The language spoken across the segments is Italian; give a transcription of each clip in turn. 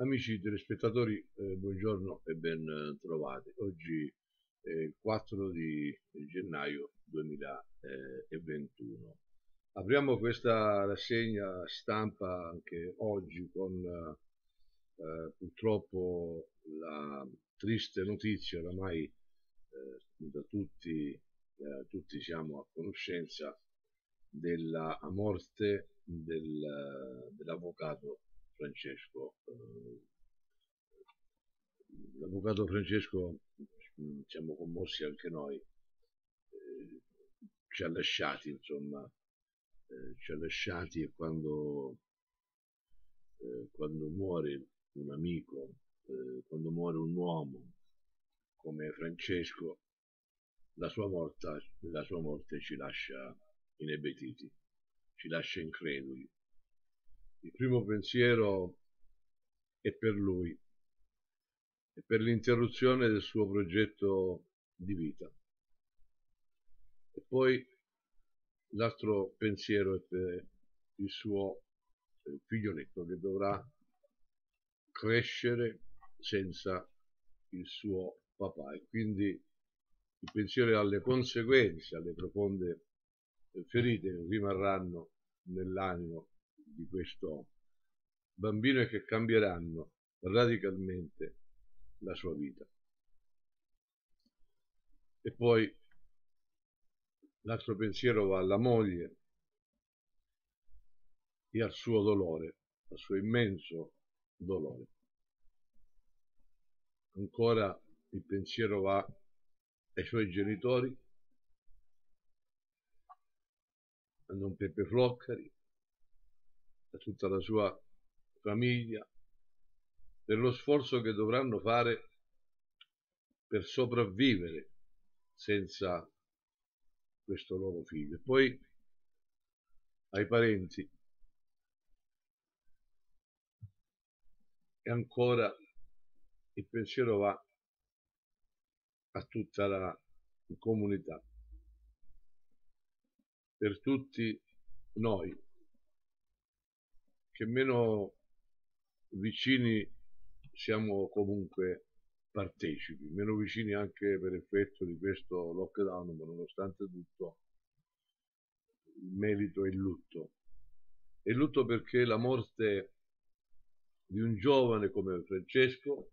Amici telespettatori, eh, buongiorno e ben eh, trovati. Oggi è il 4 di gennaio 2021. Apriamo questa rassegna stampa anche oggi con eh, eh, purtroppo la triste notizia oramai eh, da tutti, eh, tutti siamo a conoscenza della morte del, eh, dell'avvocato Francesco, eh, l'avvocato Francesco, mm, siamo commossi anche noi, eh, ci ha lasciati, insomma, eh, ci ha lasciati e quando, quando muore un amico, quando muore un uomo come Francesco, la sua, morta, la sua morte ci lascia inebetiti, ci lascia increduli il primo pensiero è per lui e per l'interruzione del suo progetto di vita. E poi l'altro pensiero è per il suo eh, figlioletto che dovrà crescere senza il suo papà e quindi il pensiero alle conseguenze, alle profonde ferite che rimarranno nell'animo di questo bambino e che cambieranno radicalmente la sua vita. E poi l'altro pensiero va alla moglie e al suo dolore, al suo immenso dolore. Ancora il pensiero va ai suoi genitori, a Don Peppe Floccari, a tutta la sua famiglia per lo sforzo che dovranno fare per sopravvivere senza questo loro figlio. E poi ai parenti e ancora il pensiero va a tutta la comunità, per tutti noi che meno vicini siamo comunque partecipi, meno vicini anche per effetto di questo lockdown, ma nonostante tutto il merito è il lutto. È il lutto perché la morte di un giovane come Francesco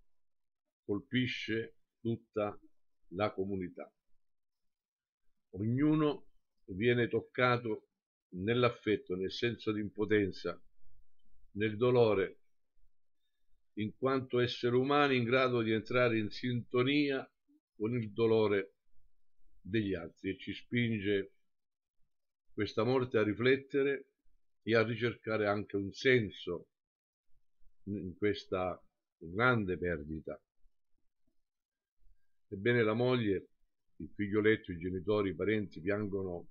colpisce tutta la comunità. Ognuno viene toccato nell'affetto, nel senso di impotenza, nel dolore, in quanto esseri umani in grado di entrare in sintonia con il dolore degli altri e ci spinge questa morte a riflettere e a ricercare anche un senso in questa grande perdita. Ebbene la moglie, il figlioletto, i genitori, i parenti piangono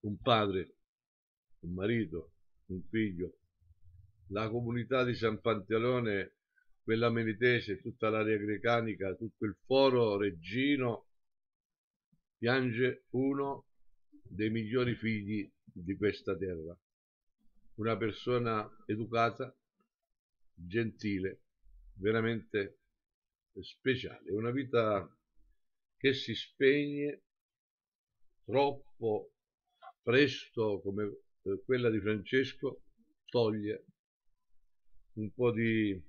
un padre, un marito, un figlio la comunità di San Pantalone, quella meritese, tutta l'area grecanica, tutto il foro reggino, piange uno dei migliori figli di questa terra, una persona educata, gentile, veramente speciale, una vita che si spegne troppo presto come eh, quella di Francesco toglie un po' di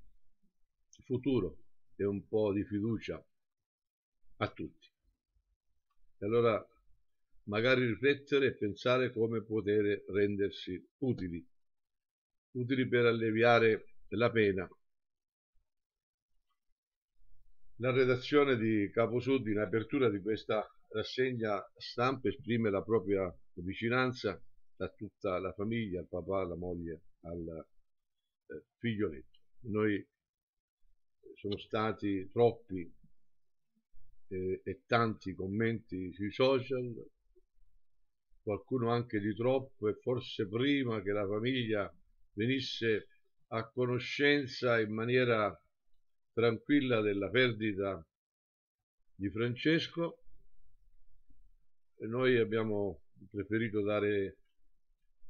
futuro e un po' di fiducia a tutti. E allora magari riflettere e pensare come poter rendersi utili, utili per alleviare la pena. La redazione di Caposud in apertura di questa rassegna stampa esprime la propria vicinanza a tutta la famiglia, al papà, alla moglie, al figlioletto. Noi eh, sono stati troppi eh, e tanti commenti sui social, qualcuno anche di troppo e forse prima che la famiglia venisse a conoscenza in maniera tranquilla della perdita di Francesco, noi abbiamo preferito dare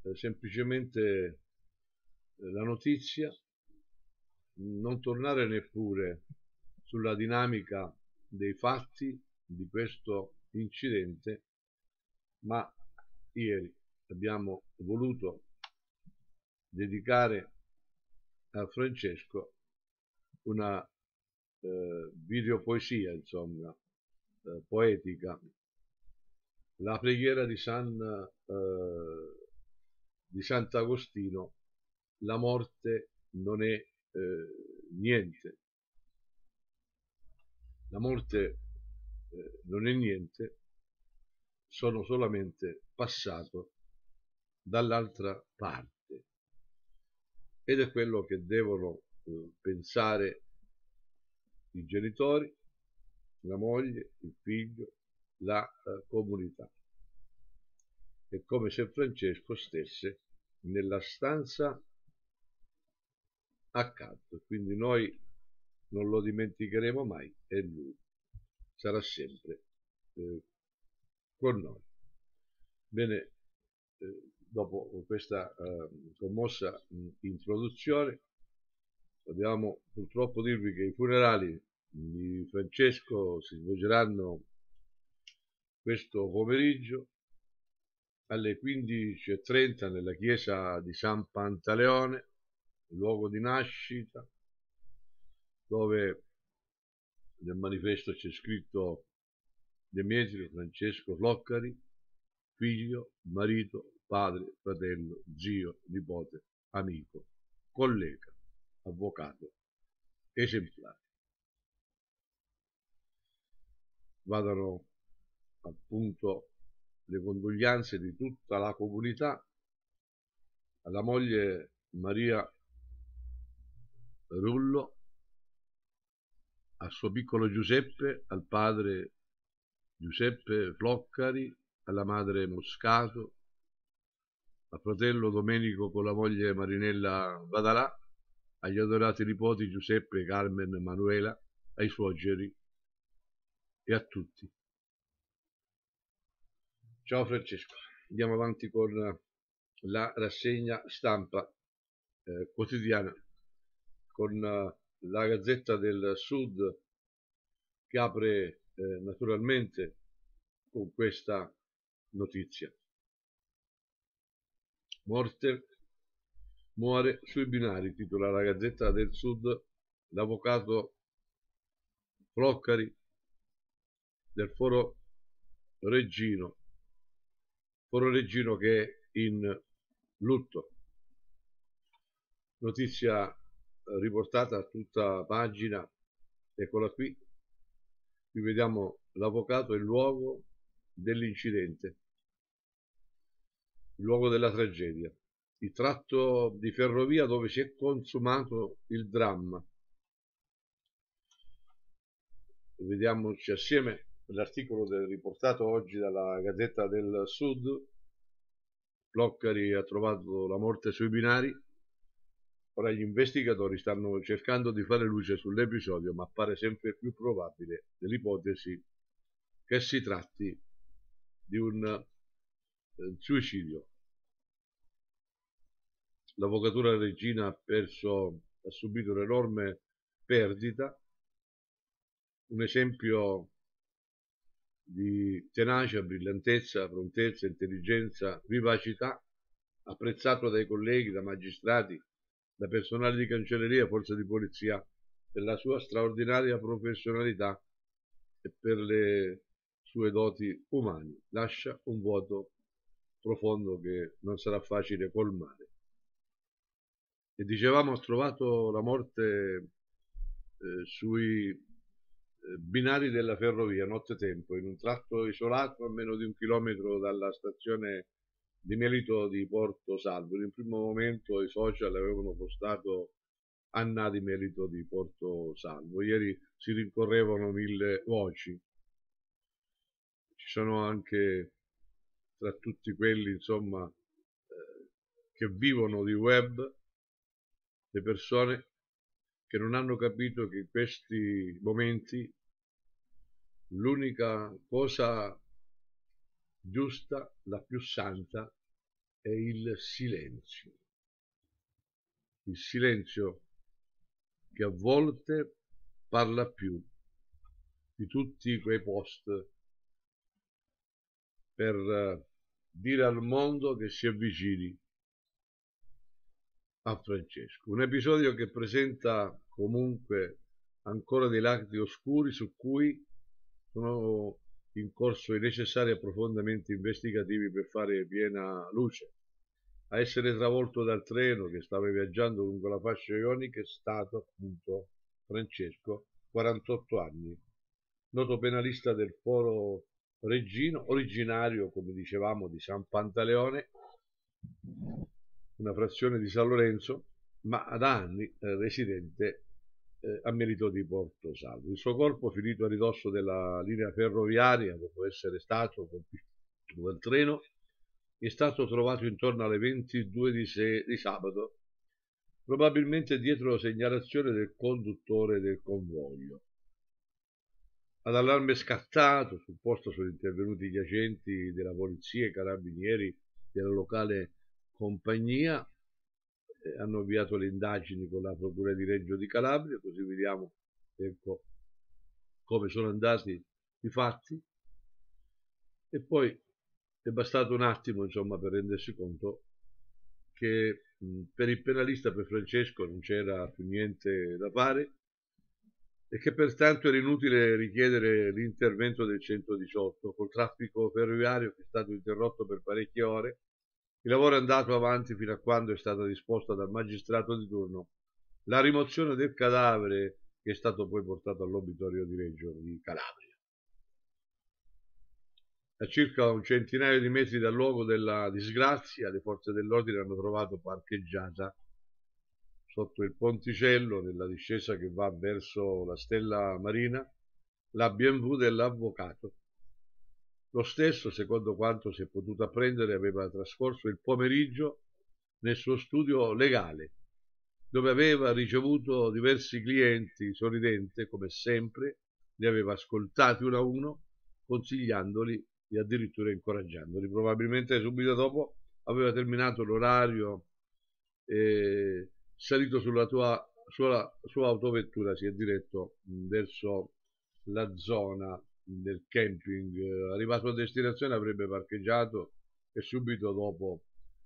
eh, semplicemente eh, la notizia, non tornare neppure sulla dinamica dei fatti di questo incidente, ma ieri abbiamo voluto dedicare a Francesco una eh, videopoesia, insomma, eh, poetica, la preghiera di, San, eh, di Sant'Agostino la morte non è eh, niente. La morte eh, non è niente, sono solamente passato dall'altra parte. Ed è quello che devono eh, pensare i genitori, la moglie, il figlio, la eh, comunità. È come se Francesco stesse nella stanza accanto. Quindi noi non lo dimenticheremo mai e lui sarà sempre eh, con noi. Bene, eh, dopo questa eh, commossa mh, introduzione, dobbiamo purtroppo dirvi che i funerali di Francesco si svolgeranno questo pomeriggio alle 15.30 nella chiesa di San Pantaleone luogo di nascita, dove nel manifesto c'è scritto Demetrio Francesco Floccari, figlio, marito, padre, fratello, zio, nipote, amico, collega, avvocato, esemplare. Vadano appunto le condoglianze di tutta la comunità alla moglie Maria Rullo al suo piccolo Giuseppe, al padre Giuseppe Floccari, alla madre Moscato, al fratello Domenico con la moglie Marinella Vadalà, agli adorati nipoti Giuseppe, Carmen, Manuela, ai suoceri e a tutti. Ciao Francesco, andiamo avanti con la rassegna stampa eh, quotidiana con eh, la Gazzetta del Sud che apre eh, naturalmente con questa notizia. Morte muore sui binari, titola la Gazzetta del Sud l'avvocato Floccari del Foro Reggino, Foro Reggino che è in lutto. Notizia riportata a tutta pagina eccola qui qui vediamo l'avvocato e il luogo dell'incidente il luogo della tragedia il tratto di ferrovia dove si è consumato il dramma vediamoci assieme l'articolo riportato oggi dalla Gazzetta del Sud Bloccari ha trovato la morte sui binari Ora gli investigatori stanno cercando di fare luce sull'episodio, ma appare sempre più probabile l'ipotesi che si tratti di un eh, suicidio. L'avvocatura regina ha, perso, ha subito un'enorme perdita, un esempio di tenacia, brillantezza, prontezza, intelligenza, vivacità, apprezzato dai colleghi, da magistrati, da personale di cancelleria e forza di polizia per la sua straordinaria professionalità e per le sue doti umane. Lascia un vuoto profondo che non sarà facile colmare. E dicevamo, ha trovato la morte eh, sui eh, binari della ferrovia nottetempo, in un tratto isolato a meno di un chilometro dalla stazione di Melito di Porto Salvo. In un primo momento i social avevano postato Anna di Melito di Porto Salvo. Ieri si rincorrevano mille voci. Ci sono anche tra tutti quelli, insomma, eh, che vivono di web, le persone che non hanno capito che in questi momenti l'unica cosa giusta, la più santa è il silenzio. Il silenzio che a volte parla più di tutti quei post per eh, dire al mondo che si avvicini a Francesco. Un episodio che presenta comunque ancora dei lati oscuri su cui sono in corso i necessari approfondimenti investigativi per fare piena luce. A essere travolto dal treno che stava viaggiando lungo la fascia ionica è stato appunto Francesco, 48 anni, noto penalista del foro Reggino, originario, come dicevamo, di San Pantaleone, una frazione di San Lorenzo, ma da anni eh, residente eh, a merito di Porto Salvo. Il suo corpo, finito a ridosso della linea ferroviaria, dopo essere stato colpito dal treno, è stato trovato intorno alle 22 di, se- di sabato, probabilmente dietro la segnalazione del conduttore del convoglio. Ad allarme scattato, sul posto sono intervenuti gli agenti della polizia, i carabinieri della locale compagnia eh, hanno avviato le indagini con la Procura di Reggio di Calabria, così vediamo ecco, come sono andati i fatti. E poi è bastato un attimo insomma, per rendersi conto che mh, per il penalista, per Francesco, non c'era più niente da fare e che pertanto era inutile richiedere l'intervento del 118 col traffico ferroviario che è stato interrotto per parecchie ore il lavoro è andato avanti fino a quando è stata disposta dal magistrato di turno la rimozione del cadavere che è stato poi portato all'obitorio di Reggio di Calabria. A circa un centinaio di metri dal luogo della disgrazia, le forze dell'ordine hanno trovato parcheggiata sotto il ponticello nella discesa che va verso la stella marina la BMW dell'avvocato lo stesso, secondo quanto si è potuto apprendere, aveva trascorso il pomeriggio nel suo studio legale, dove aveva ricevuto diversi clienti sorridente, come sempre, li aveva ascoltati uno a uno, consigliandoli e addirittura incoraggiandoli. Probabilmente subito dopo aveva terminato l'orario, e salito sulla tua, sulla, sua autovettura, si è diretto verso la zona nel camping. Arrivato a destinazione avrebbe parcheggiato e subito dopo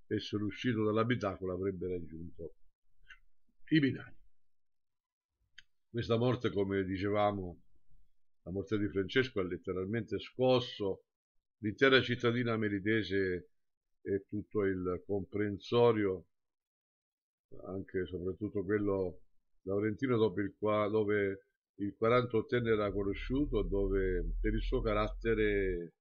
essere uscito dall'abitacolo avrebbe raggiunto i binari. Questa morte, come dicevamo, la morte di Francesco ha letteralmente scosso l'intera cittadina meritese e tutto il comprensorio, anche e soprattutto quello laurentino, il qua, dove il 48enne era conosciuto dove, per il suo carattere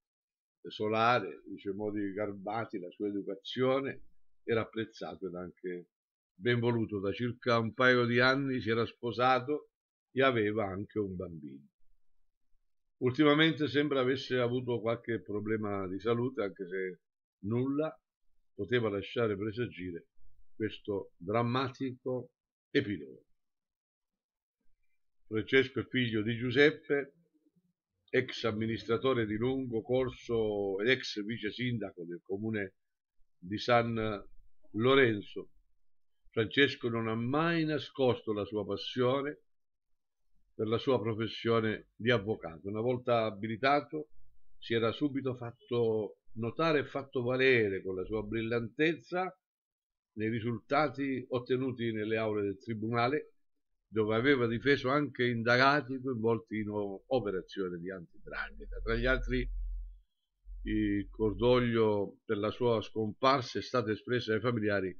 solare, i modi garbati, la sua educazione, era apprezzato ed anche ben voluto. Da circa un paio di anni si era sposato e aveva anche un bambino. Ultimamente sembra avesse avuto qualche problema di salute, anche se nulla poteva lasciare presagire questo drammatico epilogo. Francesco è figlio di Giuseppe, ex amministratore di lungo corso ed ex vice sindaco del comune di San Lorenzo. Francesco non ha mai nascosto la sua passione per la sua professione di avvocato. Una volta abilitato si era subito fatto notare e fatto valere con la sua brillantezza nei risultati ottenuti nelle aule del tribunale dove aveva difeso anche indagati coinvolti in operazioni di antidrangheta. Tra gli altri il cordoglio per la sua scomparsa è stato espresso dai familiari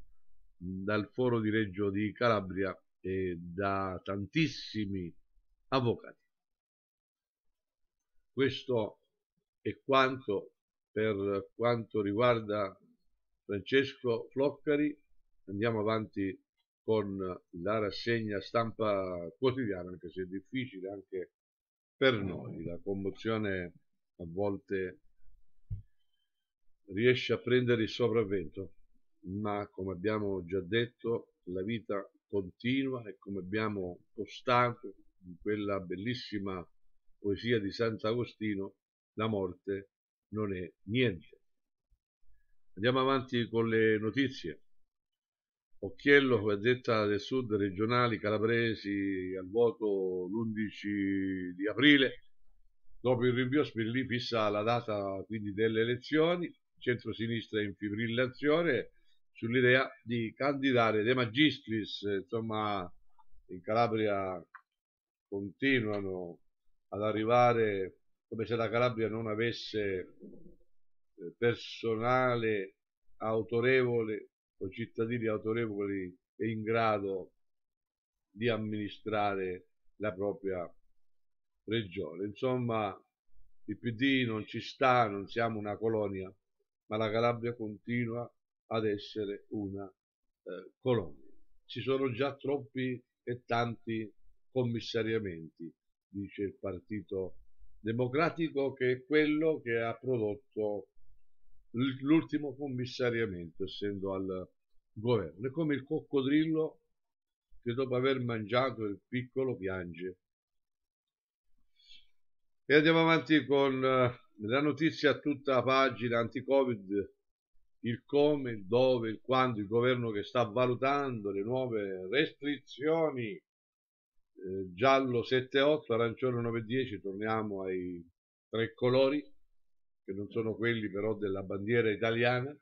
dal foro di Reggio di Calabria e da tantissimi avvocati. Questo è quanto per quanto riguarda Francesco Floccari. Andiamo avanti con la rassegna stampa quotidiana, anche se è difficile anche per eh. noi. La commozione a volte riesce a prendere il sopravvento, ma come abbiamo già detto, la vita continua e come abbiamo postato in quella bellissima poesia di Sant'Agostino, la morte non è niente. Andiamo avanti con le notizie. Occhiello fu detta del Sud regionali calabresi al voto l'11 di aprile. Dopo il rinvio Spirlì fissa la data quindi delle elezioni, centrosinistra in fibrillazione sull'idea di candidare De Magistris, insomma in Calabria continuano ad arrivare come se la Calabria non avesse eh, personale autorevole o cittadini autorevoli e in grado di amministrare la propria regione. Insomma, il PD non ci sta, non siamo una colonia, ma la Calabria continua ad essere una eh, colonia. Ci sono già troppi e tanti commissariamenti, dice il Partito Democratico, che è quello che ha prodotto l'ultimo commissariamento, essendo al governo. È come il coccodrillo che dopo aver mangiato il piccolo piange. E andiamo avanti con eh, la notizia a tutta la pagina anti-Covid, il come, il dove, il quando, il governo che sta valutando le nuove restrizioni, eh, giallo 7-8, arancione 9-10, torniamo ai tre colori, che non sono quelli però della bandiera italiana,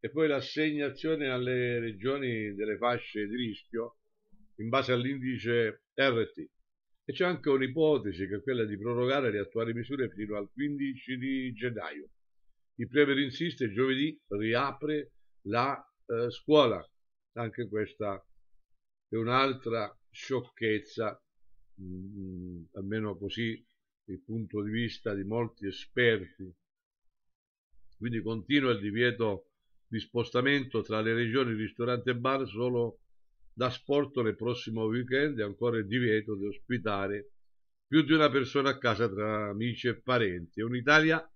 e poi l'assegnazione alle regioni delle fasce di rischio in base all'indice RT. E c'è anche un'ipotesi che è quella di prorogare le attuali misure fino al 15 di gennaio. Il Premier insiste, giovedì riapre la eh, scuola. Anche questa è un'altra sciocchezza, mh, mm, mm, almeno così il punto di vista di molti esperti. Quindi continua il divieto di spostamento tra le regioni ristorante e bar solo da sport nel prossimo weekend e ancora il divieto di ospitare più di una persona a casa tra amici e parenti. È un'Italia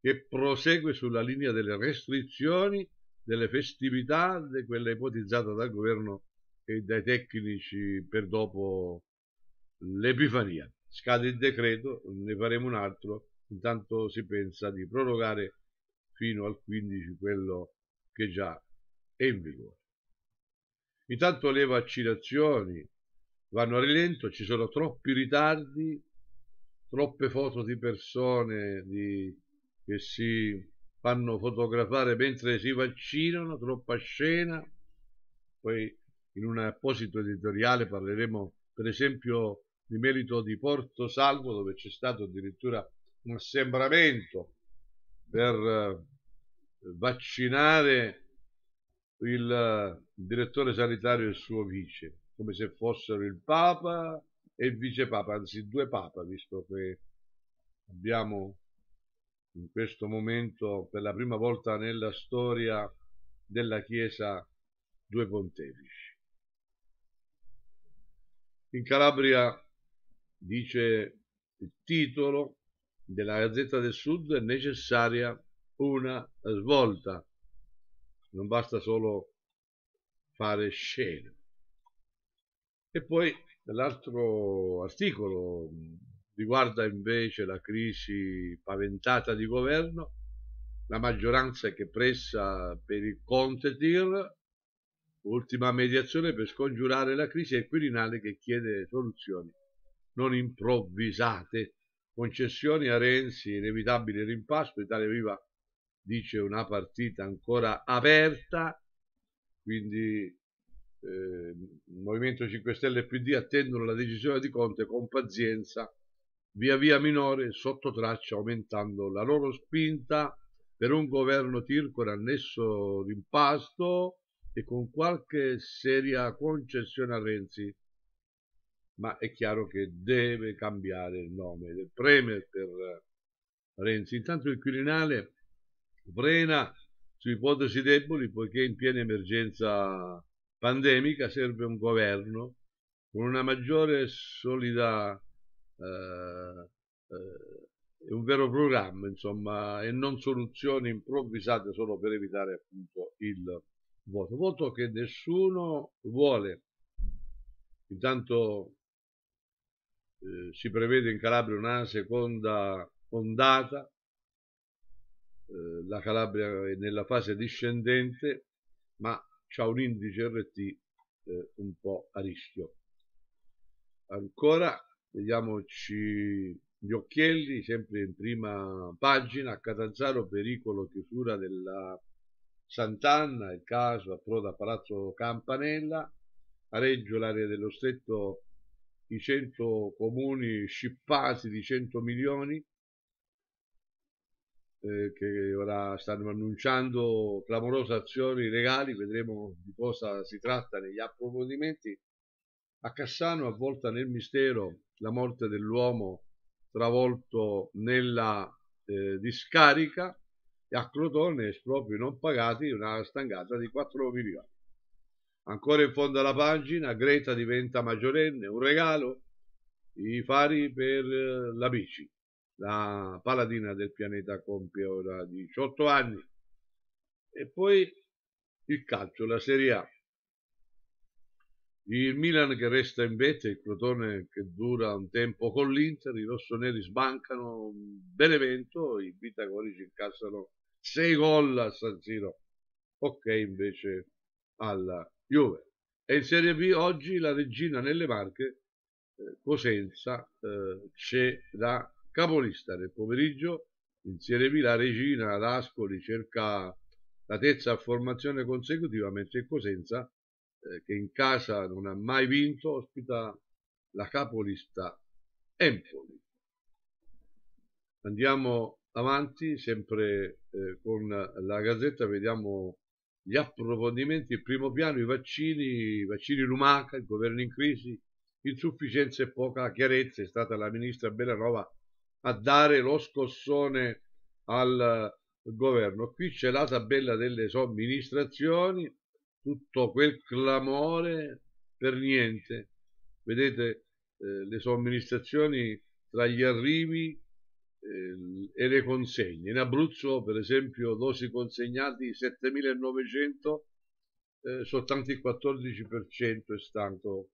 che prosegue sulla linea delle restrizioni, delle festività, di quella ipotizzata dal governo e dai tecnici per dopo l'Epifania. Scade il decreto, ne faremo un altro, intanto si pensa di prorogare fino al 15 quello che già è in vigore. Intanto le vaccinazioni vanno a rilento, ci sono troppi ritardi, troppe foto di persone di, che si fanno fotografare mentre si vaccinano, troppa scena. Poi in un apposito editoriale parleremo per esempio di merito di Porto Salvo dove c'è stato addirittura un assembramento per eh, vaccinare il eh, direttore sanitario e il suo vice, come se fossero il Papa e il vice Papa, anzi due Papa, visto che abbiamo in questo momento per la prima volta nella storia della Chiesa due pontefici. In Calabria dice il titolo della Gazzetta del Sud, è necessaria una svolta. Non basta solo fare scene. E poi l'altro articolo riguarda invece la crisi paventata di governo, la maggioranza che pressa per il Conte Tir, ultima mediazione per scongiurare la crisi e il Quirinale che chiede soluzioni non improvvisate. Concessioni a Renzi, inevitabile rimpasto, Italia Viva dice una partita ancora aperta, quindi eh, Movimento 5 Stelle e PD attendono la decisione di Conte con pazienza, via via minore, sotto traccia, aumentando la loro spinta per un governo tirco annesso rimpasto e con qualche seria concessione a Renzi ma è chiaro che deve cambiare il nome del Premier per eh, Renzi. Intanto il Quirinale frena su ipotesi deboli poiché in piena emergenza pandemica serve un governo con una maggiore solidarietà eh, eh, un vero programma, insomma, e non soluzioni improvvisate solo per evitare appunto il voto. Voto che nessuno vuole. Intanto eh, si prevede in Calabria una seconda ondata, eh, la Calabria è nella fase discendente, ma c'è un indice RT eh, un po' a rischio. Ancora, vediamoci gli occhielli, sempre in prima pagina, a Catanzaro pericolo chiusura della Sant'Anna, il caso approda a Palazzo Campanella, a Reggio l'area dello stretto i 100 comuni scippati di 100 milioni eh, che ora stanno annunciando clamorose azioni legali, vedremo di cosa si tratta negli approfondimenti. A Cassano, avvolta nel mistero, la morte dell'uomo travolto nella eh, discarica e a Crotone, espropri non pagati, una stangata di 4 milioni. Ancora in fondo alla pagina, Greta diventa maggiorenne, un regalo, i fari per eh, la bici. La paladina del pianeta compie ora 18 anni. E poi il calcio, la Serie A. Il Milan che resta in vetta, il Crotone che dura un tempo con l'Inter, i rossoneri sbancano Benevento, i pitagorici incassano 6 gol a San Siro. Ok invece alla Juve. E in Serie B oggi la regina nelle Marche, eh, Cosenza, eh, c'è la capolista nel pomeriggio. In Serie B la regina ad Ascoli cerca la terza formazione consecutiva, mentre Cosenza, eh, che in casa non ha mai vinto, ospita la capolista Empoli. Andiamo avanti sempre eh, con la gazzetta, vediamo gli approfondimenti in primo piano, i vaccini, i vaccini lumaca, il governo in crisi, insufficienza e poca chiarezza, è stata la ministra Bellanova a dare lo scossone al governo. Qui c'è la tabella delle somministrazioni, tutto quel clamore per niente. Vedete eh, le somministrazioni tra gli arrivi eh, e le consegne. In Abruzzo, per esempio, dosi consegnati 7.900, eh, soltanto il 14% è stato,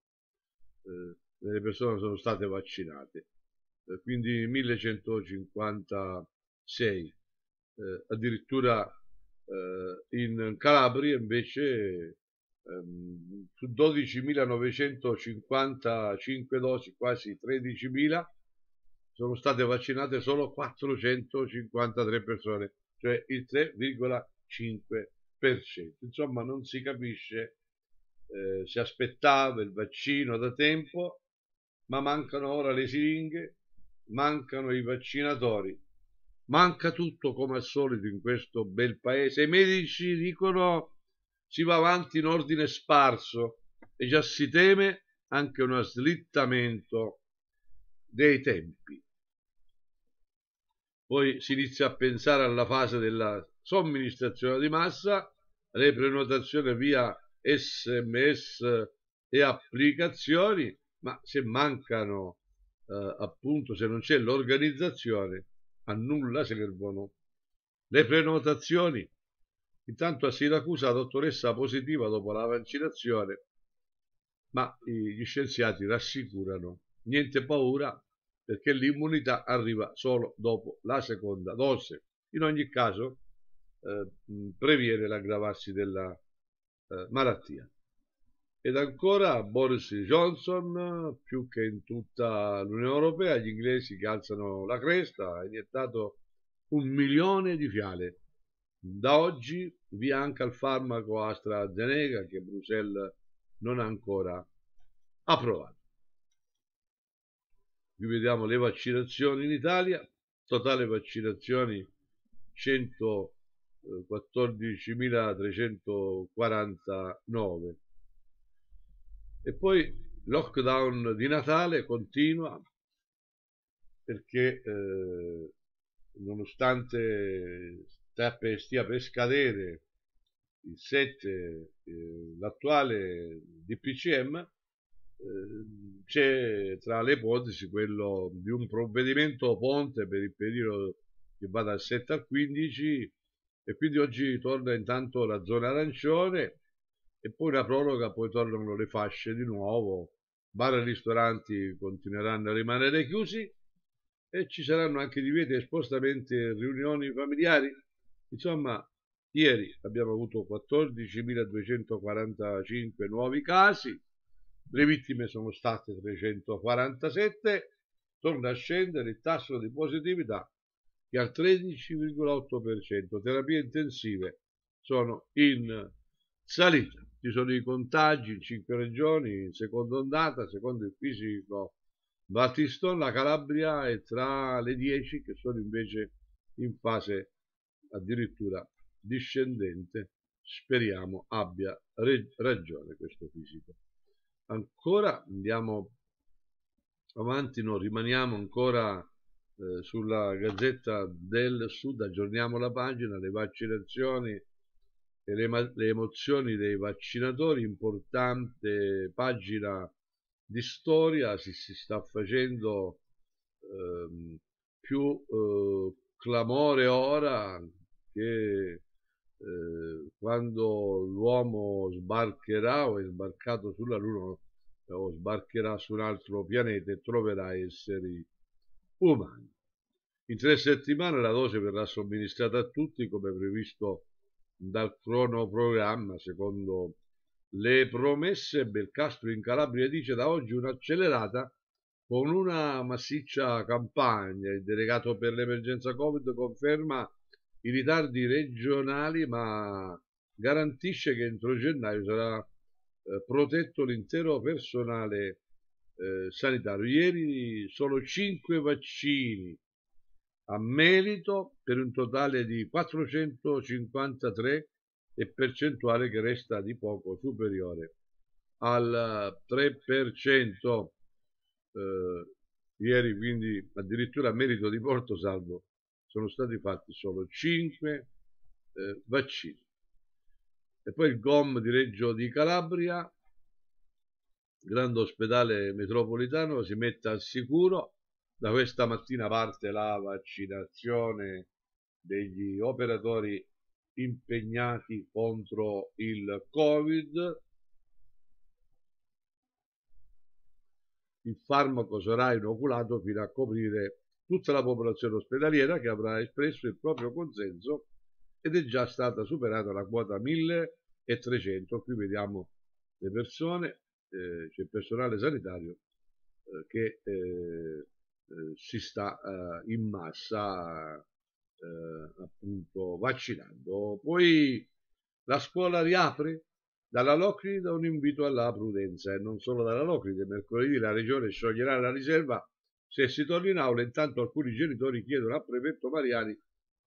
eh, delle persone sono state vaccinate, eh, quindi 1.156. Eh, addirittura eh, in Calabria invece ehm, su 12.955 dosi, quasi 13.000, sono state vaccinate solo 453 persone, cioè il 3,5%. Insomma, non si capisce eh, si aspettava il vaccino da tempo, ma mancano ora le siringhe, mancano i vaccinatori, manca tutto come al solito in questo bel paese. I medici dicono si va avanti in ordine sparso e già si teme anche uno slittamento dei tempi. Poi si inizia a pensare alla fase della somministrazione di massa, le prenotazioni via sms e applicazioni, ma se mancano eh, appunto, se non c'è l'organizzazione, a nulla servono. Le prenotazioni. Intanto a Siracusa la dottoressa positiva dopo la vaccinazione, ma gli scienziati rassicurano niente paura perché l'immunità arriva solo dopo la seconda dose. In ogni caso eh, previene l'aggravarsi della eh, malattia. Ed ancora Boris Johnson, più che in tutta l'Unione Europea, gli inglesi che alzano la cresta, ha iniettato un milione di fiale. Da oggi via anche al farmaco AstraZeneca che Bruxelles non ha ancora approvato vediamo le vaccinazioni in Italia, totale vaccinazioni 114.349. E poi lockdown di Natale continua perché eh, nonostante stia per scadere il 7 eh, l'attuale DPCM eh, c'è tra le ipotesi quello di un provvedimento ponte per il periodo che va dal 7 al 15 e quindi oggi torna intanto la zona arancione e poi la proroga poi tornano le fasce di nuovo bar e ristoranti continueranno a rimanere chiusi e ci saranno anche divieti e spostamenti e riunioni familiari insomma ieri abbiamo avuto 14.245 nuovi casi le vittime sono state 347, torna a scendere il tasso di positività che è al 13,8%. Terapie intensive sono in salita. Ci sono i contagi in cinque regioni, in seconda ondata, secondo il fisico Battiston, la Calabria è tra le 10 che sono invece in fase addirittura discendente. Speriamo abbia ragione questo fisico ancora andiamo avanti, non rimaniamo ancora eh, sulla Gazzetta del Sud, aggiorniamo la pagina, le vaccinazioni e le, le emozioni dei vaccinatori, importante pagina di storia, si, si sta facendo eh, più eh, clamore ora che eh, quando l'uomo sbarcherà o è sbarcato sulla Luna o sbarcherà su un altro pianeta e troverà esseri umani. In tre settimane la dose verrà somministrata a tutti come previsto dal cronoprogramma secondo le promesse Belcastro in Calabria dice da oggi un'accelerata con una massiccia campagna. Il delegato per l'emergenza Covid conferma i ritardi regionali, ma garantisce che entro gennaio sarà eh, protetto l'intero personale eh, sanitario. Ieri sono 5 vaccini a merito per un totale di 453 e percentuale che resta di poco superiore al 3%. Eh, eh, ieri quindi addirittura a merito di Porto Salvo sono stati fatti solo 5 eh, vaccini. E poi il GOM di Reggio di Calabria, grande ospedale metropolitano, si mette al sicuro. Da questa mattina parte la vaccinazione degli operatori impegnati contro il Covid. Il farmaco sarà inoculato fino a coprire tutta la popolazione ospedaliera che avrà espresso il proprio consenso ed è già stata superata la quota 1300. Qui vediamo le persone, eh, c'è il personale sanitario eh, che eh, eh si sta eh, in massa eh, appunto vaccinando. Poi la scuola riapre dalla Locride un invito alla prudenza e non solo dalla Locride. Mercoledì la regione scioglierà la riserva se si torna in aula, intanto alcuni genitori chiedono al prefetto Mariani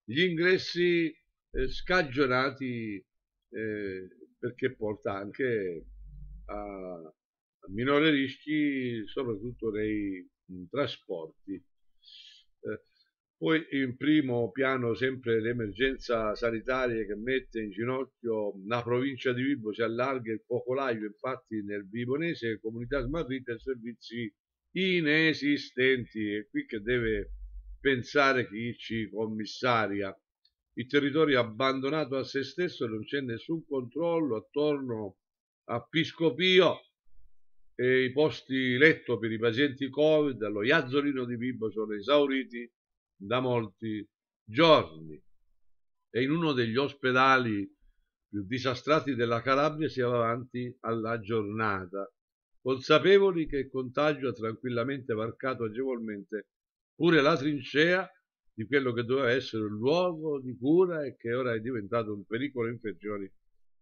gli ingressi eh, scagionati eh, perché porta anche a, a minore rischi, soprattutto nei mh, trasporti. Eh, poi in primo piano sempre l'emergenza sanitaria che mette in ginocchio la provincia di Vibo, si allarga il focolaio infatti nel Vibonese, comunità smarrite e servizi inesistenti. È qui che deve pensare chi ci commissaria. Il territorio è abbandonato a se stesso non c'è nessun controllo attorno a Piscopio e i posti letto per i pazienti Covid allo Iazzolino di Bibbo sono esauriti da molti giorni e in uno degli ospedali più disastrati della Calabria si va avanti alla giornata consapevoli che il contagio ha tranquillamente varcato agevolmente pure la trincea di quello che doveva essere un luogo di cura e che ora è diventato un pericolo infezioni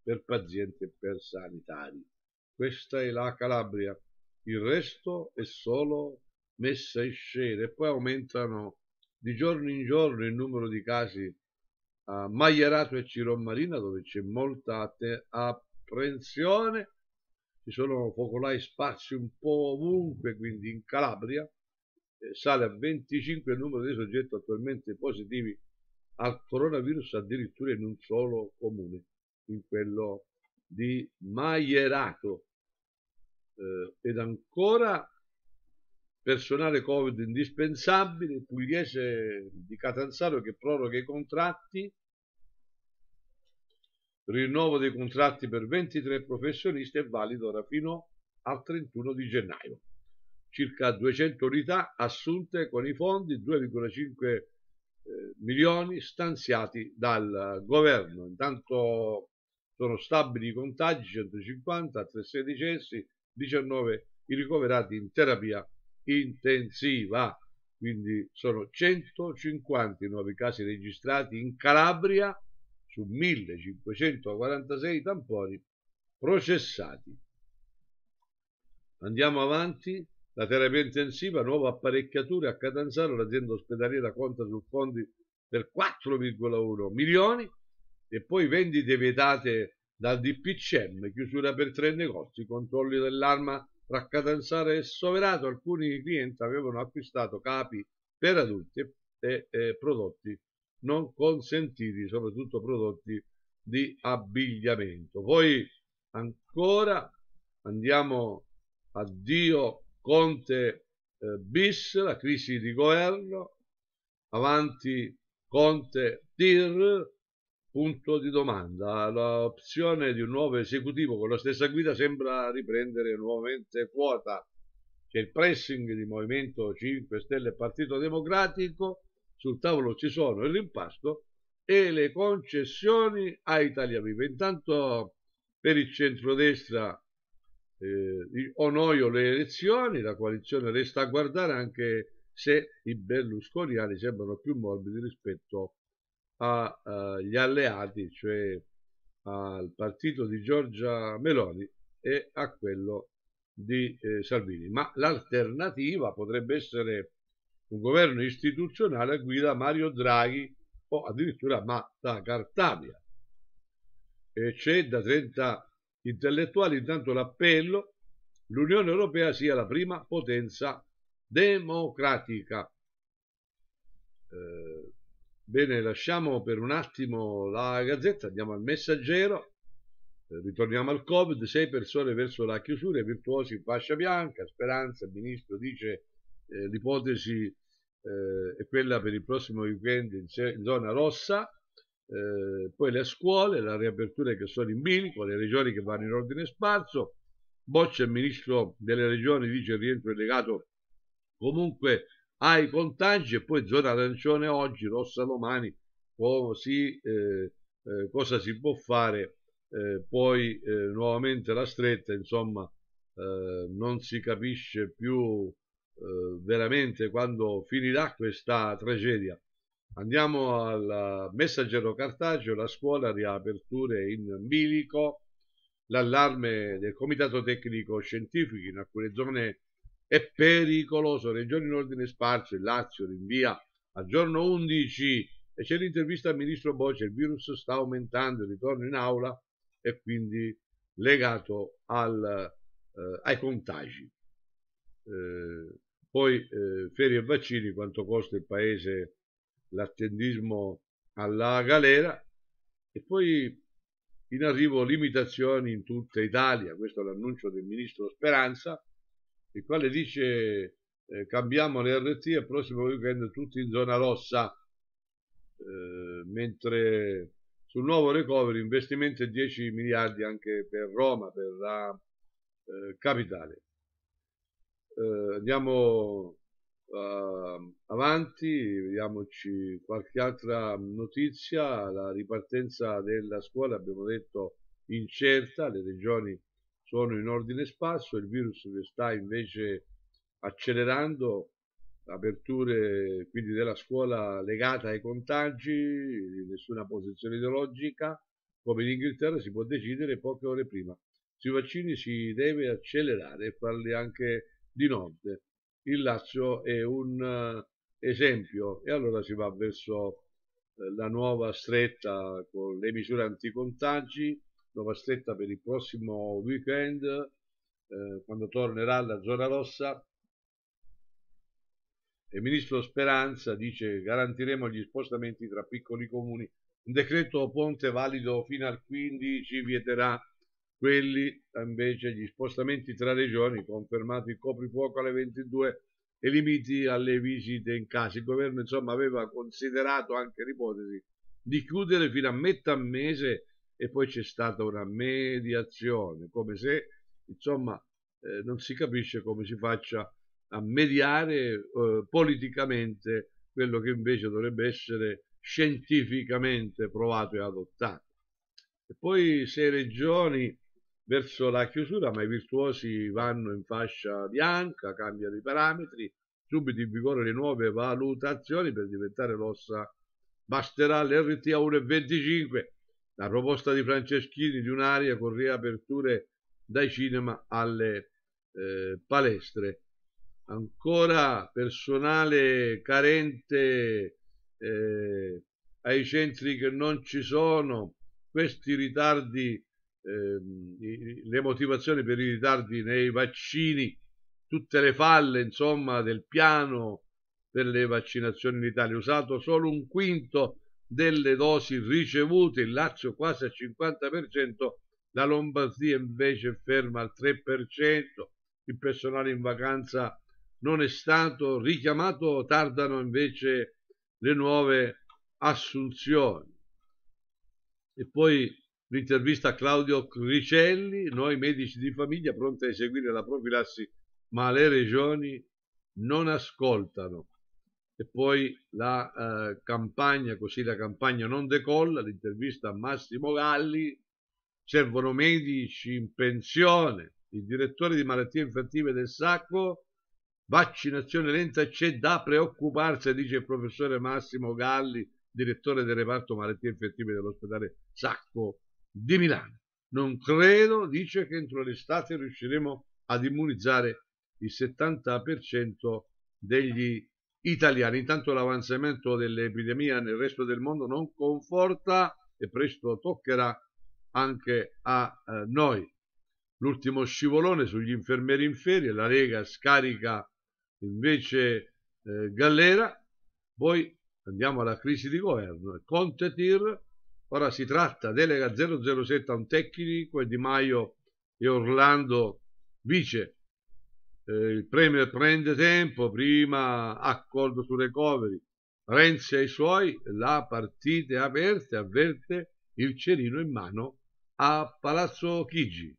per pazienti e per sanitari. Questa è la Calabria, il resto è solo messa in scena e poi aumentano di giorno in giorno il numero di casi a Maierato e Cirommarina dove c'è molta apprensione ci sono focolai sparsi un po' ovunque, quindi in Calabria eh, sale a 25 il numero dei soggetti attualmente positivi al coronavirus, addirittura in un solo comune, in quello di Maierato. Eh, ed ancora personale Covid indispensabile, Pugliese di Catanzaro che proroga i contratti, Rinnovo dei contratti per 23 professionisti è valido ora fino al 31 di gennaio. Circa 200 unità assunte con i fondi 2,5 eh, milioni stanziati dal governo. Intanto sono stabili i contagi 150, 3 sedicessi, 19 i ricoverati in terapia intensiva. Quindi sono 150 i nuovi casi registrati in Calabria su 1546 tamponi processati. Andiamo avanti, la terapia intensiva, nuove apparecchiature a Catanzaro, l'azienda ospedaliera conta su fondi per 4,1 milioni e poi vendite vietate dal DPCM, chiusura per tre negozi, controlli dell'arma tra Catanzaro e Soverato, alcuni clienti avevano acquistato capi per adulti e, e prodotti non consentiti, soprattutto prodotti di abbigliamento. Poi ancora andiamo addio Conte eh, bis, la crisi di governo, avanti Conte TIR, punto di domanda. L'opzione di un nuovo esecutivo con la stessa guida sembra riprendere nuovamente quota. C'è il pressing di Movimento 5 Stelle e Partito Democratico sul tavolo ci sono il rimpasto e le concessioni a Italia Viva. Intanto per il centrodestra eh, onoio le elezioni, la coalizione resta a guardare anche se i berlusconiani sembrano più morbidi rispetto agli alleati, cioè al partito di Giorgia Meloni e a quello di eh, Salvini. Ma l'alternativa potrebbe essere un governo istituzionale a guida Mario Draghi o addirittura Matta Cartabia. E c'è da 30 intellettuali intanto l'appello l'Unione Europea sia la prima potenza democratica. Eh, bene, lasciamo per un attimo la gazzetta, andiamo al messaggero, eh, ritorniamo al Covid, sei persone verso la chiusura, virtuosi in fascia bianca, Speranza, il ministro dice eh, l'ipotesi eh, è quella per il prossimo weekend in, in zona rossa, eh, poi le scuole, la riapertura che sono in bilico, le regioni che vanno in ordine sparso, Boccia, il ministro delle regioni, dice il rientro è legato comunque ai contagi e poi zona arancione oggi, rossa domani, si, eh, eh, cosa si può fare, eh, poi eh, nuovamente la stretta, insomma eh, non si capisce più eh, veramente quando finirà questa tragedia. Andiamo al messaggero Cartageo, la scuola riaperture in bilico, l'allarme del Comitato Tecnico Scientifico in alcune zone è pericoloso, regioni in ordine sparso, il Lazio rinvia a giorno 11 e c'è l'intervista al ministro Boce, il virus sta aumentando, ritorno in aula e quindi legato al, eh, ai contagi. Eh, poi eh, ferie e vaccini, quanto costa il paese l'attendismo alla galera e poi in arrivo limitazioni in tutta Italia, questo è l'annuncio del ministro Speranza, il quale dice eh, cambiamo le RT e il prossimo weekend tutti in zona rossa, eh, mentre sul nuovo recovery investimento 10 miliardi anche per Roma, per la eh, capitale eh, andiamo eh, avanti, vediamoci qualche altra notizia, la ripartenza della scuola abbiamo detto incerta, le regioni sono in ordine spasso, il virus sta invece accelerando aperture quindi della scuola legata ai contagi, nessuna posizione ideologica, come in Inghilterra si può decidere poche ore prima. Sui vaccini si deve accelerare e farli anche di notte. Il Lazio è un eh, esempio e allora si va verso eh, la nuova stretta con le misure anticontagi, nuova stretta per il prossimo weekend eh, quando tornerà la zona rossa. Il ministro Speranza dice garantiremo gli spostamenti tra piccoli comuni. Un decreto ponte valido fino al 15 vieterà quelli invece gli spostamenti tra regioni, confermato il coprifuoco alle 22 e limiti alle visite in casa. Il governo insomma aveva considerato anche l'ipotesi di chiudere fino a metà mese e poi c'è stata una mediazione, come se insomma eh, non si capisce come si faccia a mediare eh, politicamente quello che invece dovrebbe essere scientificamente provato e adottato. E poi se regioni Verso la chiusura, ma i virtuosi vanno in fascia bianca, cambiano i parametri, subito in vigore le nuove valutazioni per diventare l'ossa basterà l'RT a 1,25 la proposta di Franceschini di un'area con riaperture dai cinema alle eh, palestre ancora personale carente eh, ai centri che non ci sono questi ritardi eh, le motivazioni per i ritardi nei vaccini, tutte le falle insomma, del piano per le vaccinazioni in Italia, usato solo un quinto delle dosi ricevute, il Lazio quasi al 50%, la Lombardia invece ferma al 3%, il personale in vacanza non è stato richiamato, tardano invece le nuove assunzioni. E poi l'intervista a Claudio Cricelli, noi medici di famiglia pronti a eseguire la profilassi, ma le regioni non ascoltano. E poi la eh, campagna, così la campagna non decolla, l'intervista a Massimo Galli, servono medici in pensione, il direttore di malattie infettive del Sacco, vaccinazione lenta c'è da preoccuparsi, dice il professore Massimo Galli, direttore del reparto malattie infettive dell'ospedale Sacco di Milano. Non credo, dice, che entro l'estate riusciremo ad immunizzare il 70% degli italiani. Intanto l'avanzamento dell'epidemia nel resto del mondo non conforta e presto toccherà anche a eh, noi. L'ultimo scivolone sugli infermieri in ferie, la Lega scarica invece eh, Gallera, poi andiamo alla crisi di governo. Conte Tir Ora si tratta, delega 007 a un tecnico e Di Maio e Orlando vice. Eh, il Premier prende tempo, prima accordo su recovery. Renzi ai suoi, la partita è aperta, avverte il cerino in mano a Palazzo Chigi.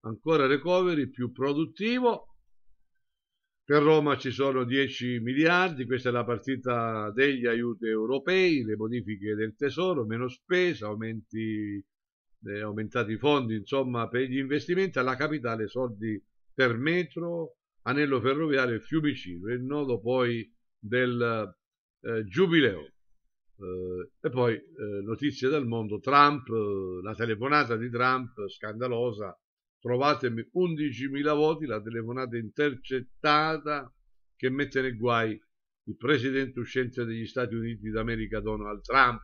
Ancora recovery più produttivo, per Roma ci sono 10 miliardi, questa è la partita degli aiuti europei, le modifiche del tesoro, meno spesa, aumenti, eh, aumentati i fondi insomma, per gli investimenti, alla capitale soldi per metro, anello ferroviario e Fiumicino, il nodo poi del eh, giubileo. Eh, e poi eh, notizie dal mondo, Trump, eh, la telefonata di Trump scandalosa trovatemi 11.000 voti, la telefonata intercettata che mette nei guai il presidente uscente degli Stati Uniti d'America Donald Trump,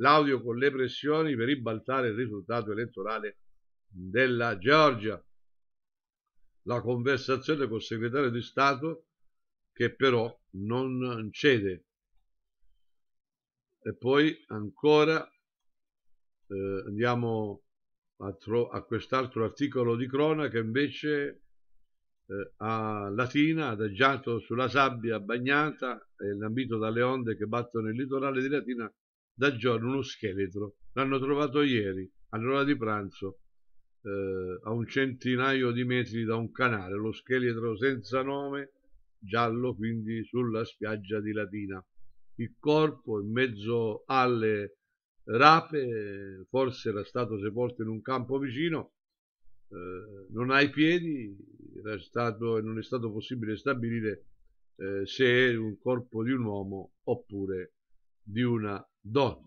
l'audio con le pressioni per ribaltare il risultato elettorale della Georgia, la conversazione col segretario di Stato che però non cede. E poi ancora eh, andiamo a quest'altro articolo di cronaca invece eh, a Latina, adagiato sulla sabbia bagnata e lambito dalle onde che battono il litorale di Latina, da giorno uno scheletro. L'hanno trovato ieri, all'ora di pranzo, eh, a un centinaio di metri da un canale, lo scheletro senza nome, giallo quindi sulla spiaggia di Latina. Il corpo in mezzo alle rape, forse era stato sepolto in un campo vicino, eh, non ha i piedi, stato, non è stato possibile stabilire eh, se è un corpo di un uomo oppure di una donna.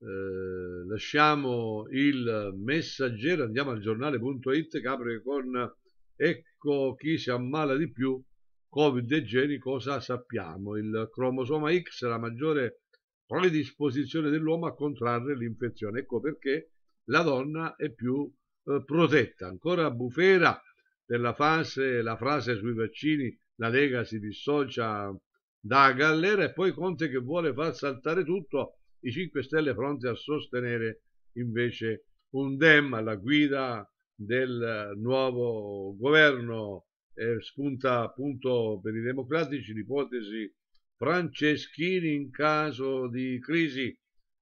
Eh, lasciamo il messaggero, andiamo al giornale.it che apre con ecco chi si ammala di più, Covid e Geni, cosa sappiamo? Il cromosoma X, la maggiore predisposizione dell'uomo a contrarre l'infezione. Ecco perché la donna è più eh, protetta. Ancora bufera per la, fase, la frase sui vaccini, la Lega si dissocia da Gallera e poi Conte che vuole far saltare tutto, i 5 Stelle pronti a sostenere invece un DEM alla guida del nuovo governo. Eh, spunta appunto per i democratici l'ipotesi Franceschini in caso di crisi,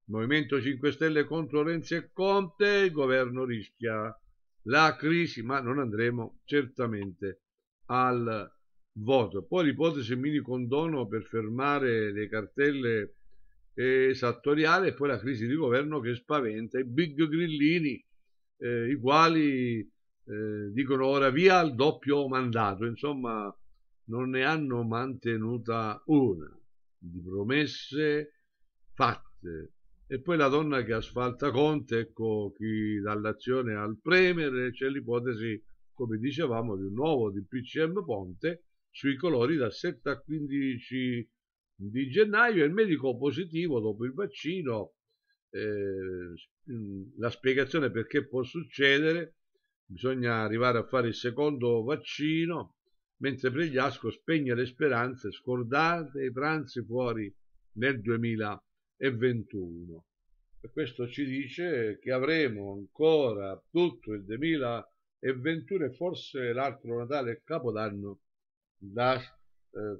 Movimento 5 Stelle contro Renzi e Conte, il governo rischia la crisi, ma non andremo certamente al voto. Poi l'ipotesi mini condono per fermare le cartelle esattoriali e poi la crisi di governo che spaventa i big grillini, eh, i quali eh, dicono ora via al doppio mandato, insomma non ne hanno mantenuta una di promesse fatte. E poi la donna che asfalta Conte, ecco chi dall'azione al Premier, c'è l'ipotesi, come dicevamo, di un nuovo di PCM Ponte sui colori dal 7 al 15 di gennaio e il medico positivo dopo il vaccino, eh, mm, la spiegazione perché può succedere, bisogna arrivare a fare il secondo vaccino, mentre Pregliasco spegne le speranze, scordate i pranzi fuori nel 2021. E questo ci dice che avremo ancora tutto il 2021 e forse l'altro Natale e Capodanno da eh,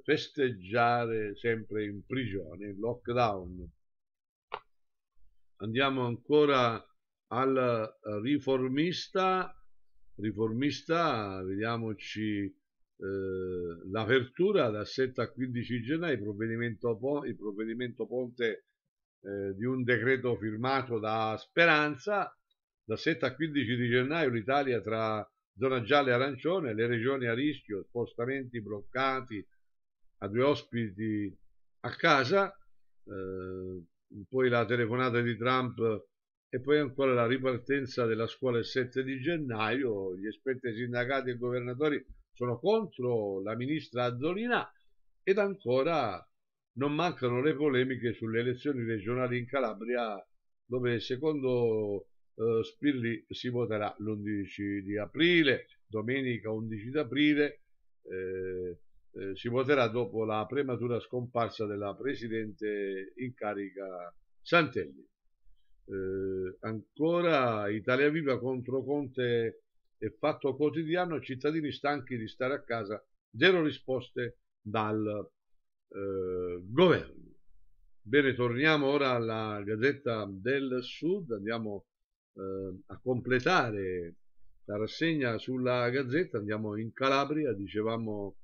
festeggiare sempre in prigione, in lockdown. Andiamo ancora al riformista, riformista, vediamoci eh, l'apertura dal 7 al 15 gennaio, il provvedimento, il provvedimento ponte eh, di un decreto firmato da Speranza, dal 7 al 15 di gennaio l'Italia tra zona gialla e arancione, le regioni a rischio, spostamenti bloccati a due ospiti a casa, eh, poi la telefonata di Trump e poi ancora la ripartenza della scuola il 7 di gennaio, gli esperti sindacati e governatori sono contro la ministra Azzolina ed ancora non mancano le polemiche sulle elezioni regionali in Calabria dove secondo eh, Spirli si voterà l'11 di aprile, domenica 11 di aprile, eh, eh, si voterà dopo la prematura scomparsa della presidente in carica Santelli. Eh, ancora Italia Viva contro Conte e fatto quotidiano ai cittadini stanchi di stare a casa, zero risposte dal eh, governo. Bene, torniamo ora alla Gazzetta del Sud, andiamo eh, a completare la rassegna sulla Gazzetta, andiamo in Calabria, dicevamo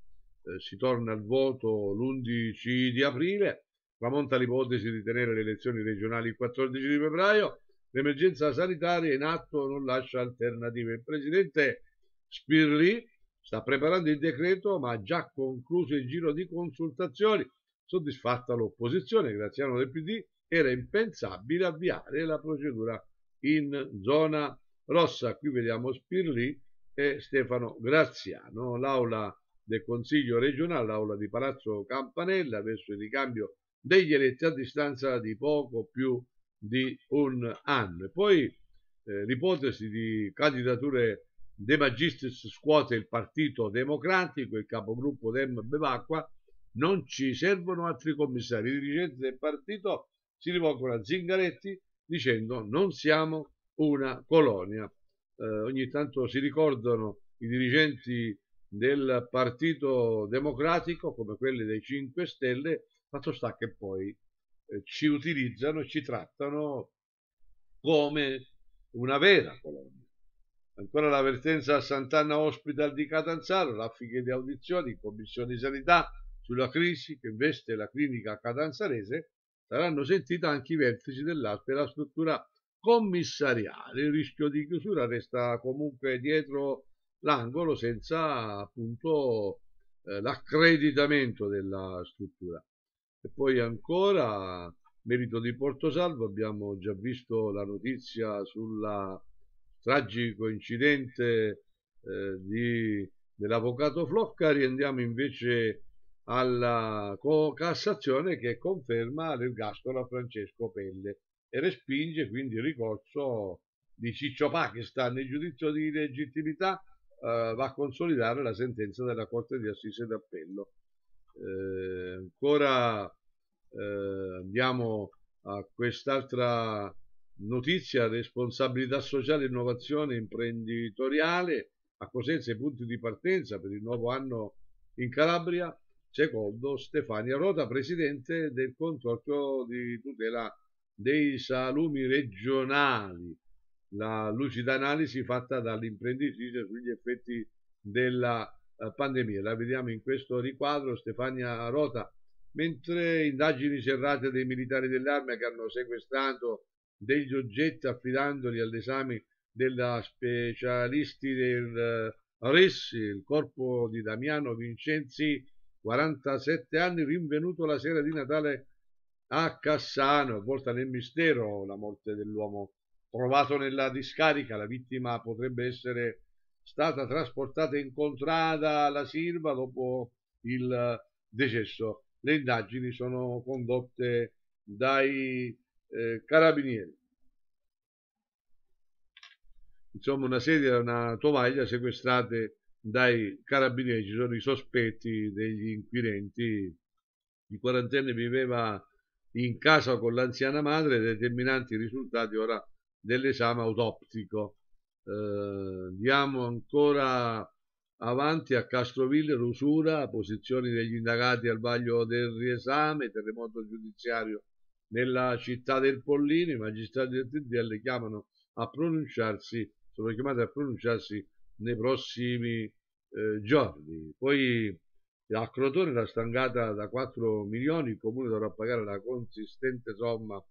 eh, si torna al voto l'11 di aprile, tramonta l'ipotesi di tenere le elezioni regionali il 14 di febbraio, L'emergenza sanitaria in atto non lascia alternative. Il presidente Spirli sta preparando il decreto, ma ha già concluso il giro di consultazioni. Soddisfatta l'opposizione, Graziano del PD, era impensabile avviare la procedura in zona rossa. Qui vediamo Spirli e Stefano Graziano. L'aula del Consiglio regionale, l'aula di Palazzo Campanella, verso il ricambio degli eletti a distanza di poco più di di un anno. E poi eh, l'ipotesi di candidature De Magistris scuote il Partito Democratico, il capogruppo Dem Bevacqua, non ci servono altri commissari. I dirigenti del partito si rivolgono a Zingaretti dicendo non siamo una colonia. Eh, ogni tanto si ricordano i dirigenti del Partito Democratico come quelli dei 5 Stelle, fatto sta che poi eh, ci utilizzano e ci trattano come una vera colonia. Ancora l'avvertenza a Sant'Anna Hospital di Catanzaro, raffiche di audizioni in Commissione di Sanità sulla crisi che investe la clinica catanzarese, saranno sentiti anche i vertici dell'arte e la struttura commissariale. Il rischio di chiusura resta comunque dietro l'angolo senza appunto eh, l'accreditamento della struttura. E poi ancora, merito di Portosalvo, abbiamo già visto la notizia sul tragico incidente eh, di, dell'avvocato Flocca, riandiamo invece alla Cassazione che conferma l'ergastolo a Francesco Pelle e respinge quindi il ricorso di Ciccio Pakistan. Il giudizio di legittimità eh, va a consolidare la sentenza della Corte di Assise d'Appello eh, ancora eh, andiamo a quest'altra notizia, responsabilità sociale, innovazione imprenditoriale, a Cosenza i punti di partenza per il nuovo anno in Calabria, secondo Stefania Rota, presidente del consorzio di tutela dei salumi regionali. La lucida analisi fatta dall'imprenditrice sugli effetti della eh, pandemia. La vediamo in questo riquadro, Stefania Rota, mentre indagini serrate dei militari dell'arma che hanno sequestrato degli oggetti affidandoli all'esame della specialisti del eh, Ressi, il corpo di Damiano Vincenzi, 47 anni, rinvenuto la sera di Natale a Cassano, volta nel mistero la morte dell'uomo trovato nella discarica, la vittima potrebbe essere stata trasportata in contrada alla Silva dopo il decesso. Le indagini sono condotte dai eh, carabinieri. Insomma, una sedia e una tovaglia sequestrate dai carabinieri. Ci sono i sospetti degli inquirenti. Il quarantenne viveva in casa con l'anziana madre, determinanti risultati ora dell'esame autoptico. Eh, diamo ancora avanti a Castroville, Rusura, posizioni degli indagati al vaglio del riesame, terremoto giudiziario nella città del Pollino, i magistrati del TDL chiamano a pronunciarsi, sono chiamati a pronunciarsi nei prossimi eh, giorni. Poi a Crotone la stangata da 4 milioni, il comune dovrà pagare la consistente somma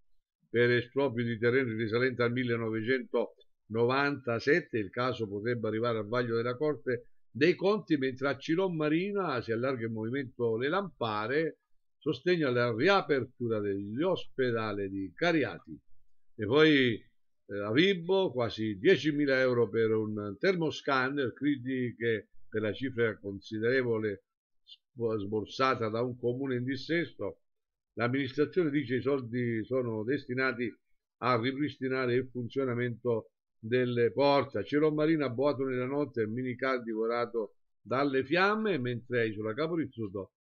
per esproprio di terreni risalente al 1900 97 il caso potrebbe arrivare al vaglio della Corte dei Conti, mentre a Ciron Marina si allarga il movimento Le Lampare, sostegno alla riapertura dell'ospedale di Cariati. E poi eh, a Vibbo quasi 10.000 euro per un termoscanner, critiche per la cifra considerevole sborsata da un comune in dissesto. L'amministrazione dice i soldi sono destinati a ripristinare il funzionamento delle porta. Cielo marino abboato nella notte minicar divorato dalle fiamme, mentre sulla Capo Rizzuto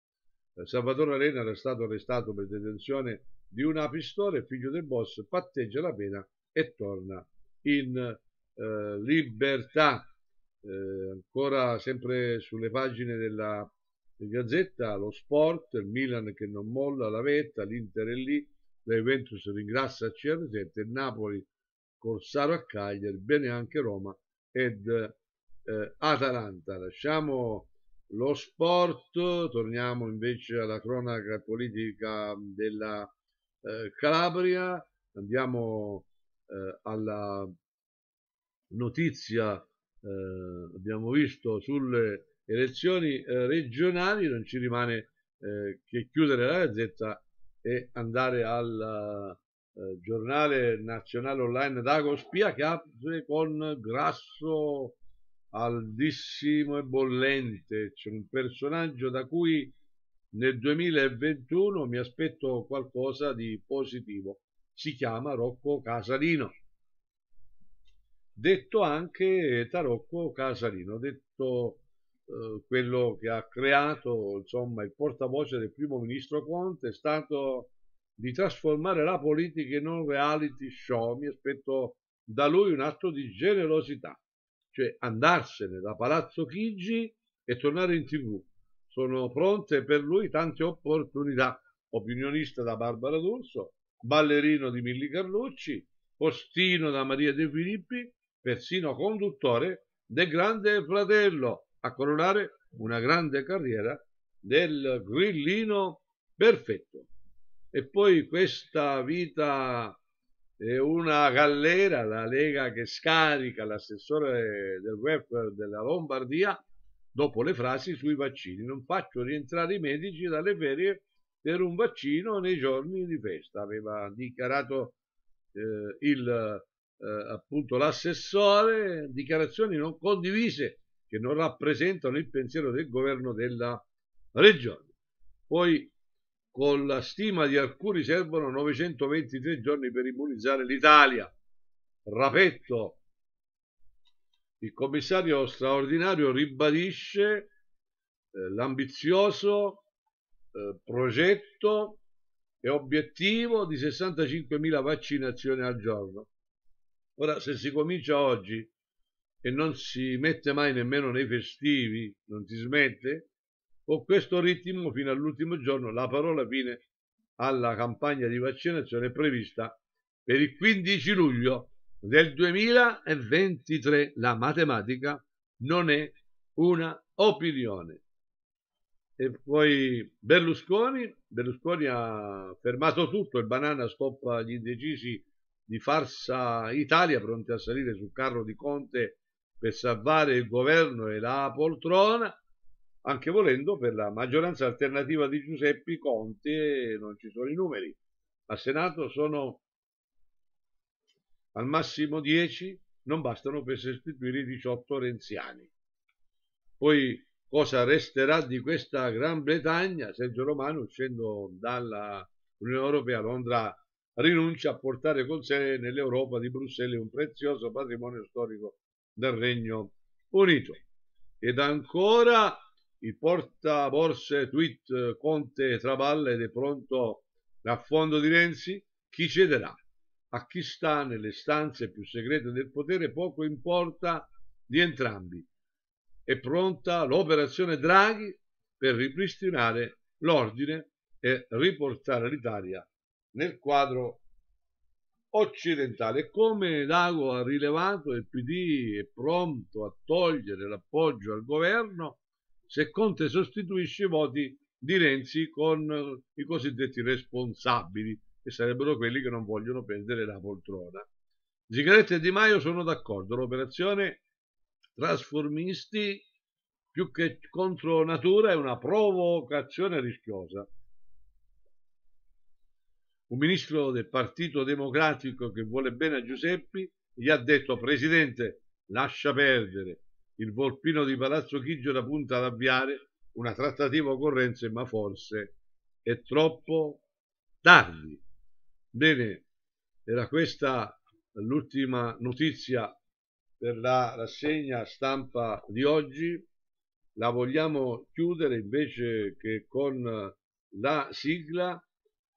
eh, Salvatore Arena era stato arrestato per detenzione di una pistola e figlio del boss patteggia la pena e torna in eh, libertà. Eh, ancora sempre sulle pagine della Gazzetta, lo sport, il Milan che non molla la vetta, l'Inter è lì, la Juventus ringrazia CR7 e Napoli Corsaro a Cagliari, bene anche Roma ed eh, Atalanta. Lasciamo lo sport, torniamo invece alla cronaca politica della eh, Calabria, andiamo eh, alla notizia, eh, abbiamo visto sulle elezioni eh, regionali, non ci rimane eh, che chiudere la gazzetta e andare al eh, giornale nazionale online Dago Spia Spiacazze con grasso aldissimo e bollente, c'è un personaggio da cui nel 2021 mi aspetto qualcosa di positivo. Si chiama Rocco Casalino, detto anche Tarocco Casalino, detto eh, quello che ha creato insomma il portavoce del primo ministro Conte, è stato di trasformare la politica in un reality show, mi aspetto da lui un atto di generosità, cioè andarsene da Palazzo Chigi e tornare in tv. Sono pronte per lui tante opportunità. Opinionista da Barbara D'Urso, ballerino di Milli Carlucci, postino da Maria De Filippi, persino conduttore del Grande Fratello, a coronare una grande carriera del grillino perfetto. E poi questa vita è una gallera, la Lega che scarica l'assessore del welfare della Lombardia dopo le frasi sui vaccini. Non faccio rientrare i medici dalle ferie per un vaccino nei giorni di festa, aveva dichiarato eh, il, eh, appunto l'assessore, dichiarazioni non condivise che non rappresentano il pensiero del governo della regione. Poi con la stima di alcuni servono 923 giorni per immunizzare l'Italia. Rapetto. Il commissario straordinario ribadisce eh, l'ambizioso eh, progetto e obiettivo di 65.000 vaccinazioni al giorno. Ora, se si comincia oggi e non si mette mai nemmeno nei festivi, non si smette, con questo ritmo fino all'ultimo giorno la parola fine alla campagna di vaccinazione prevista per il 15 luglio del 2023. La matematica non è una opinione. E poi Berlusconi, Berlusconi ha fermato tutto, il banana stoppa gli indecisi di farsa Italia pronti a salire sul carro di Conte per salvare il governo e la poltrona anche volendo per la maggioranza alternativa di Giuseppi Conte non ci sono i numeri. Al Senato sono al massimo 10, non bastano per sostituire i 18 renziani. Poi cosa resterà di questa Gran Bretagna? Sergio Romano, uscendo dall'Unione Europea, Londra rinuncia a portare con sé nell'Europa di Bruxelles un prezioso patrimonio storico del Regno Unito. Ed ancora il portaborse tweet Conte traballa ed è pronto l'affondo di Renzi? Chi cederà? A chi sta nelle stanze più segrete del potere poco importa di entrambi. È pronta l'operazione Draghi per ripristinare l'ordine e riportare l'Italia nel quadro occidentale. Come Dago ha rilevato, il PD è pronto a togliere l'appoggio al governo se Conte sostituisce i voti di Renzi con eh, i cosiddetti responsabili, che sarebbero quelli che non vogliono perdere la poltrona. Sigaretta e Di Maio sono d'accordo, l'operazione trasformisti più che contro natura è una provocazione rischiosa. Un ministro del Partito Democratico che vuole bene a Giuseppi gli ha detto Presidente, lascia perdere, il volpino di Palazzo Chigi era punta ad avviare una trattativa occorrenza, ma forse è troppo tardi. Bene, era questa l'ultima notizia per la rassegna stampa di oggi. La vogliamo chiudere invece che con la sigla,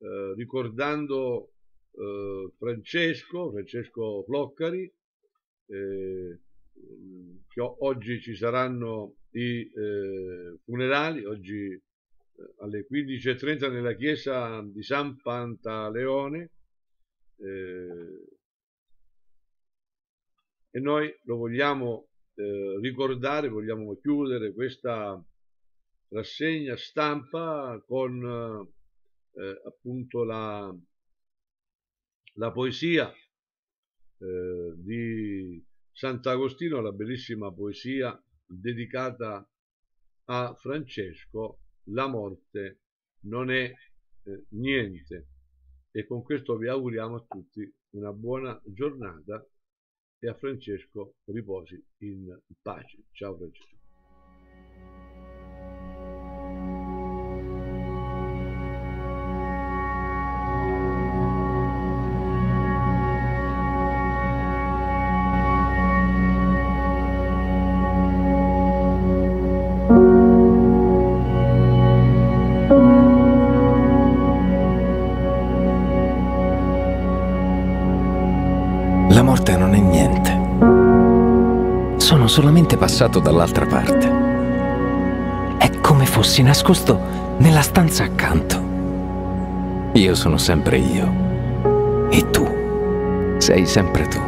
eh, ricordando eh, Francesco, Francesco Floccari. Eh, che ehm, oggi ci saranno i eh, funerali, oggi eh, alle 15.30 nella chiesa di San Pantaleone eh, e noi lo vogliamo eh, ricordare, vogliamo chiudere questa rassegna stampa con eh, appunto la, la poesia eh, di Sant'Agostino la bellissima poesia dedicata a Francesco, La morte non è eh, niente. E con questo vi auguriamo a tutti una buona giornata e a Francesco riposi in pace. Ciao Francesco. passato dall'altra parte. È come fossi nascosto nella stanza accanto. Io sono sempre io. E tu sei sempre tu.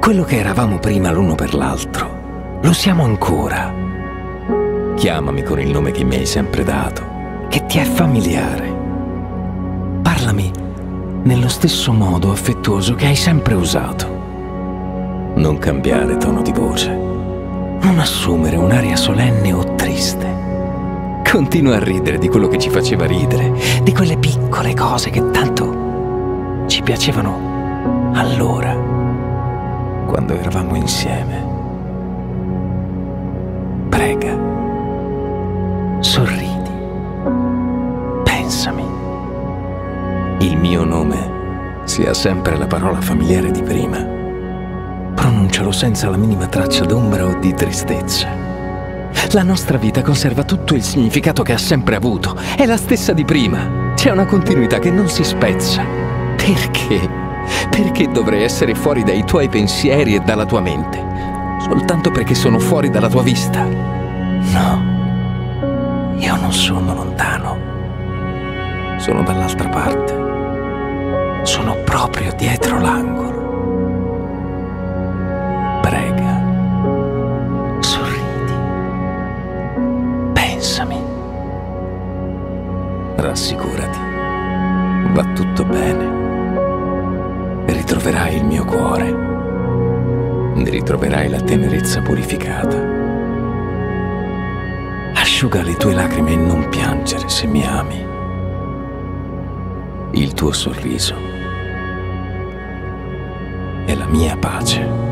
Quello che eravamo prima l'uno per l'altro, lo siamo ancora. Chiamami con il nome che mi hai sempre dato, che ti è familiare. Parlami nello stesso modo affettuoso che hai sempre usato. Non cambiare tono di voce. Non assumere un'aria solenne o triste. Continua a ridere di quello che ci faceva ridere, di quelle piccole cose che tanto ci piacevano allora, quando eravamo insieme. Prega, sorridi, pensami. Il mio nome sia sempre la parola familiare di prima brucialo senza la minima traccia d'ombra o di tristezza. La nostra vita conserva tutto il significato che ha sempre avuto. È la stessa di prima. C'è una continuità che non si spezza. Perché? Perché dovrei essere fuori dai tuoi pensieri e dalla tua mente? Soltanto perché sono fuori dalla tua vista? No, io non sono lontano. Sono dall'altra parte. Sono proprio dietro l'angolo. assicurati, va tutto bene. Ritroverai il mio cuore, ritroverai la tenerezza purificata. Asciuga le tue lacrime e non piangere se mi ami. Il tuo sorriso è la mia pace.